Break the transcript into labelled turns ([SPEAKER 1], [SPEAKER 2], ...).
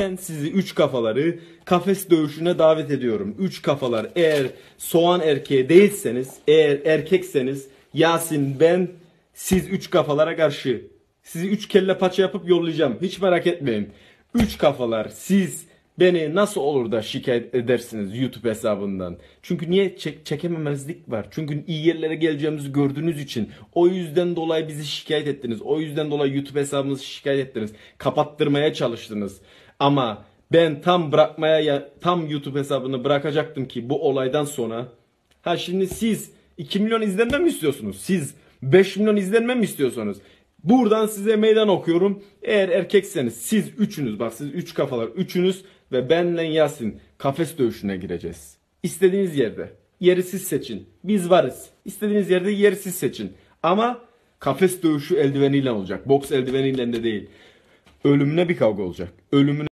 [SPEAKER 1] Ben sizi üç kafaları kafes dövüşüne davet ediyorum. Üç kafalar eğer soğan erkeği değilseniz, eğer erkekseniz Yasin ben siz üç kafalara karşı sizi üç kelle paça yapıp yollayacağım. Hiç merak etmeyin. Üç kafalar siz beni nasıl olur da şikayet edersiniz YouTube hesabından. Çünkü niye çek çekememezlik var? Çünkü iyi yerlere geleceğimizi gördüğünüz için o yüzden dolayı bizi şikayet ettiniz. O yüzden dolayı YouTube hesabımızı şikayet ettiniz. Kapattırmaya çalıştınız. Ama ben tam bırakmaya tam YouTube hesabını bırakacaktım ki bu olaydan sonra. Ha şimdi siz 2 milyon izlenme mi istiyorsunuz? Siz 5 milyon izlenme mi istiyorsunuz? Buradan size meydan okuyorum. Eğer erkekseniz siz üçünüz bak siz üç kafalar üçünüz ve benle Yasin kafes dövüşüne gireceğiz. İstediğiniz yerde. Yeri siz seçin. Biz varız. İstediğiniz yerde yeri siz seçin. Ama kafes dövüşü eldiveniyle olacak. Boks eldiveniyle de değil. Ölümüne bir kavga olacak. Ölümüne